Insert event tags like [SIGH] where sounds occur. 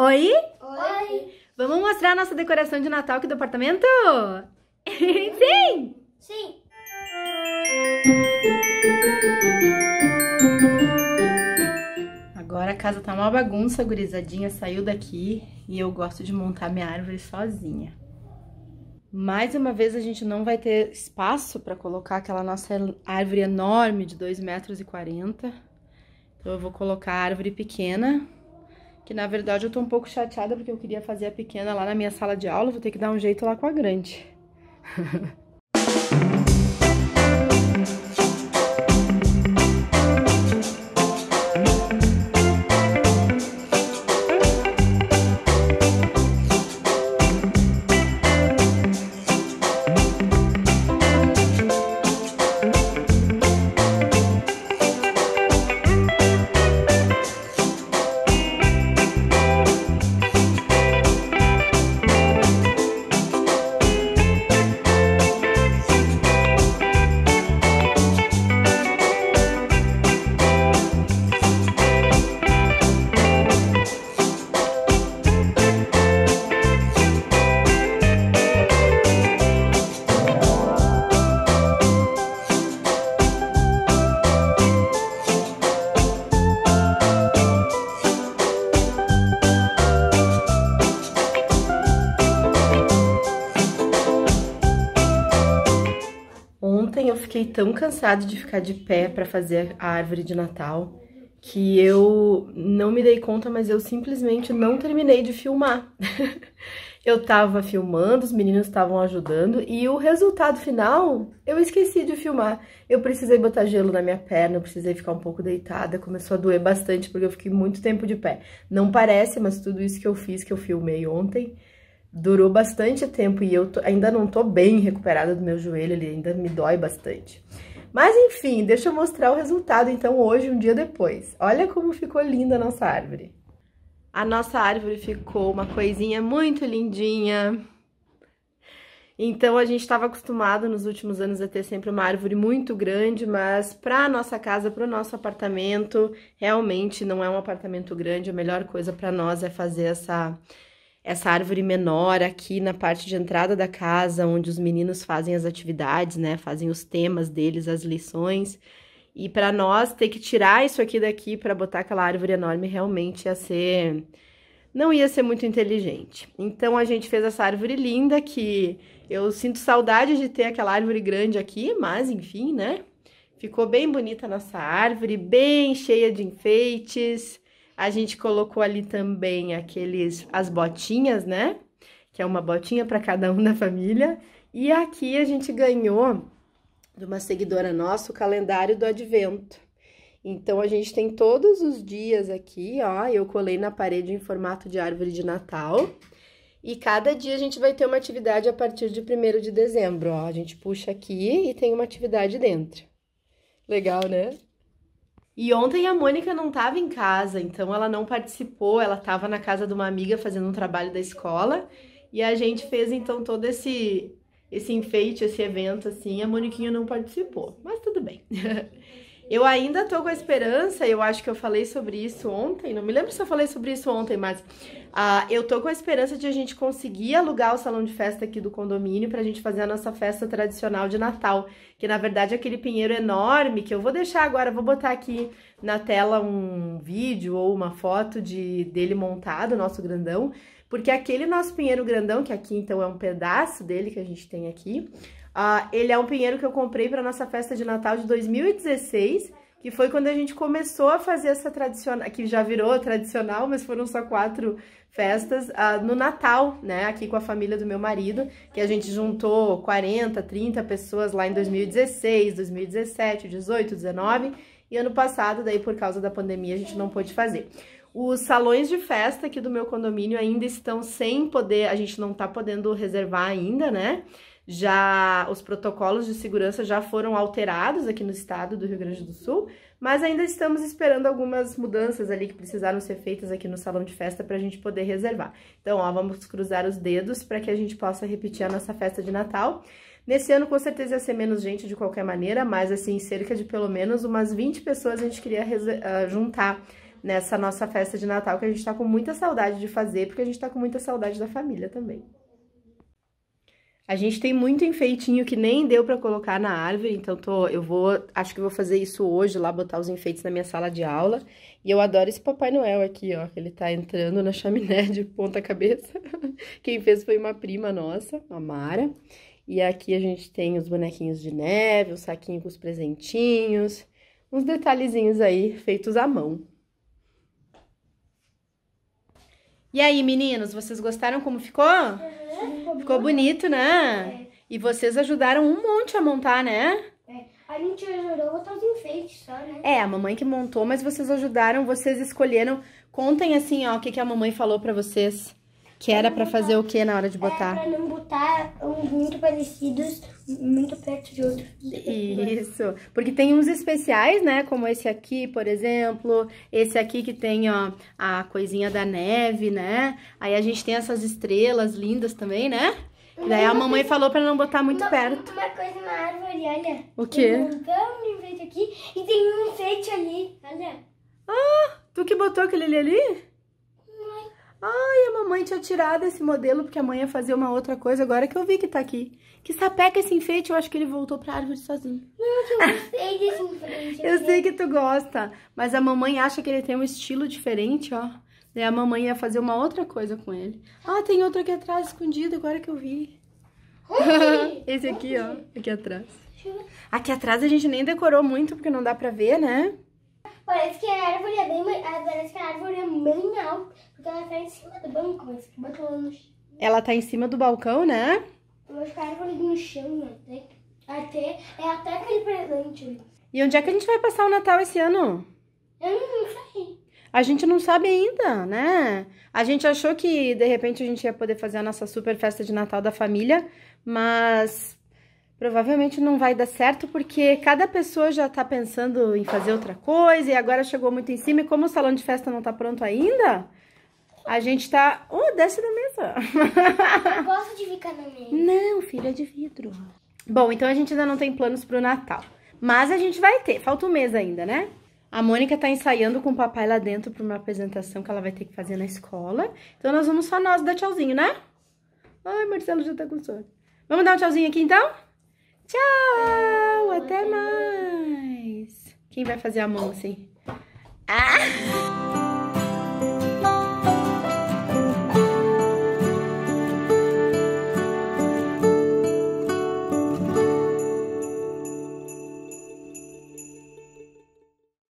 Oi? Oi! Vamos mostrar a nossa decoração de Natal aqui do apartamento? [LAUGHS] Sim! Sim! Agora a casa tá uma bagunça, a gurizadinha saiu daqui e eu gosto de montar minha árvore sozinha. Mais uma vez a gente não vai ter espaço para colocar aquela nossa árvore enorme de 2,40 metros. Então eu vou colocar a árvore pequena que na verdade eu tô um pouco chateada porque eu queria fazer a pequena lá na minha sala de aula, vou ter que dar um jeito lá com a grande. [LAUGHS] fiquei tão cansada de ficar de pé para fazer a árvore de Natal que eu não me dei conta, mas eu simplesmente não terminei de filmar. [LAUGHS] eu tava filmando, os meninos estavam ajudando e o resultado final eu esqueci de filmar. Eu precisei botar gelo na minha perna, eu precisei ficar um pouco deitada, começou a doer bastante porque eu fiquei muito tempo de pé. Não parece, mas tudo isso que eu fiz, que eu filmei ontem, durou bastante tempo e eu tô, ainda não tô bem recuperada do meu joelho, ele ainda me dói bastante. Mas enfim, deixa eu mostrar o resultado então hoje, um dia depois. Olha como ficou linda a nossa árvore. A nossa árvore ficou uma coisinha muito lindinha. Então a gente estava acostumado nos últimos anos a ter sempre uma árvore muito grande, mas para nossa casa, para o nosso apartamento, realmente não é um apartamento grande. A melhor coisa para nós é fazer essa essa árvore menor aqui na parte de entrada da casa, onde os meninos fazem as atividades, né? Fazem os temas deles, as lições. E para nós ter que tirar isso aqui daqui para botar aquela árvore enorme realmente ia ser não ia ser muito inteligente. Então a gente fez essa árvore linda que eu sinto saudade de ter aquela árvore grande aqui, mas enfim, né? Ficou bem bonita a nossa árvore, bem cheia de enfeites. A gente colocou ali também aqueles as botinhas, né? Que é uma botinha para cada um da família. E aqui a gente ganhou de uma seguidora nossa o calendário do advento. Então a gente tem todos os dias aqui, ó, eu colei na parede em formato de árvore de Natal. E cada dia a gente vai ter uma atividade a partir de 1 de dezembro, ó. A gente puxa aqui e tem uma atividade dentro. Legal, né? E ontem a Mônica não estava em casa, então ela não participou, ela estava na casa de uma amiga fazendo um trabalho da escola. E a gente fez então todo esse esse enfeite, esse evento assim, a Moniquinha não participou, mas tudo bem. [LAUGHS] Eu ainda tô com a esperança, eu acho que eu falei sobre isso ontem, não me lembro se eu falei sobre isso ontem, mas uh, eu tô com a esperança de a gente conseguir alugar o salão de festa aqui do condomínio pra gente fazer a nossa festa tradicional de Natal, que na verdade é aquele pinheiro enorme que eu vou deixar agora, vou botar aqui na tela um vídeo ou uma foto de dele montado, nosso grandão, porque aquele nosso pinheiro grandão, que aqui então é um pedaço dele que a gente tem aqui, ah, ele é um pinheiro que eu comprei para nossa festa de Natal de 2016, que foi quando a gente começou a fazer essa tradicional, que já virou tradicional, mas foram só quatro festas, ah, no Natal, né, aqui com a família do meu marido, que a gente juntou 40, 30 pessoas lá em 2016, 2017, 18, 19, e ano passado, daí por causa da pandemia, a gente não pôde fazer. Os salões de festa aqui do meu condomínio ainda estão sem poder, a gente não tá podendo reservar ainda, né? já os protocolos de segurança já foram alterados aqui no estado do Rio Grande do Sul, mas ainda estamos esperando algumas mudanças ali que precisaram ser feitas aqui no salão de festa para a gente poder reservar. Então, ó, vamos cruzar os dedos para que a gente possa repetir a nossa festa de Natal. Nesse ano, com certeza, ia ser menos gente de qualquer maneira, mas, assim, cerca de pelo menos umas 20 pessoas a gente queria ah, juntar nessa nossa festa de Natal, que a gente está com muita saudade de fazer, porque a gente está com muita saudade da família também. A gente tem muito enfeitinho que nem deu para colocar na árvore, então tô, eu vou, acho que vou fazer isso hoje lá, botar os enfeites na minha sala de aula. E eu adoro esse Papai Noel aqui, ó, ele tá entrando na chaminé de ponta cabeça. [LAUGHS] Quem fez foi uma prima nossa, a Mara. E aqui a gente tem os bonequinhos de neve, o saquinho com os presentinhos, uns detalhezinhos aí feitos à mão. E aí, meninos, vocês gostaram como ficou? Uhum. Ficou bonito, né? É. E vocês ajudaram um monte a montar, né? É. A gente ajudou botar os enfeites só, né? É, a mamãe que montou, mas vocês ajudaram, vocês escolheram. Contem assim, ó, o que, que a mamãe falou pra vocês. Que era para fazer o que na hora de botar? Era pra não botar uns muito parecidos, muito perto de outros. Isso. Porque tem uns especiais, né? Como esse aqui, por exemplo. Esse aqui que tem, ó, a coisinha da neve, né? Aí a gente tem essas estrelas lindas também, né? E daí a mamãe falou pra não botar muito uma, perto. Uma coisa na árvore, olha. O quê? Tem um gão enfeite aqui e tem um enfeite ali, olha. Ah, tu que botou aquele ali? Ai, a mamãe tinha tirado esse modelo porque a mãe ia fazer uma outra coisa agora que eu vi que tá aqui. Que sapeca esse enfeite, eu acho que ele voltou pra árvore sozinho. eu [LAUGHS] eu sei né? que tu gosta, mas a mamãe acha que ele tem um estilo diferente, ó. Daí a mamãe ia fazer uma outra coisa com ele. Ah, tem outro aqui atrás escondido, agora que eu vi. [LAUGHS] esse aqui, ó, aqui atrás. Aqui atrás a gente nem decorou muito porque não dá pra ver, né? Parece que a árvore é bem, parece que a árvore é bem alta. Porque ela tá em cima do banco, mas que botou ela no chão. Ela tá em cima do balcão, né? Eu vou ficar a árvore no chão, né? até, até, é até aquele presente. E onde é que a gente vai passar o Natal esse ano? Eu não sei. A gente não sabe ainda, né? A gente achou que de repente a gente ia poder fazer a nossa super festa de Natal da família, mas provavelmente não vai dar certo porque cada pessoa já tá pensando em fazer outra coisa e agora chegou muito em cima e como o salão de festa não tá pronto ainda, a gente tá... Oh, desce da mesa. [LAUGHS] Eu gosto de ficar no meio. Não, filha, é de vidro. Bom, então a gente ainda não tem planos pro Natal. Mas a gente vai ter. Falta um mês ainda, né? A Mônica tá ensaiando com o papai lá dentro pra uma apresentação que ela vai ter que fazer na escola. Então nós vamos só nós dar tchauzinho, né? Ai, Marcelo já tá com sono. Vamos dar um tchauzinho aqui, então? Tchau! Até mais! Quem vai fazer a mão assim? Ah!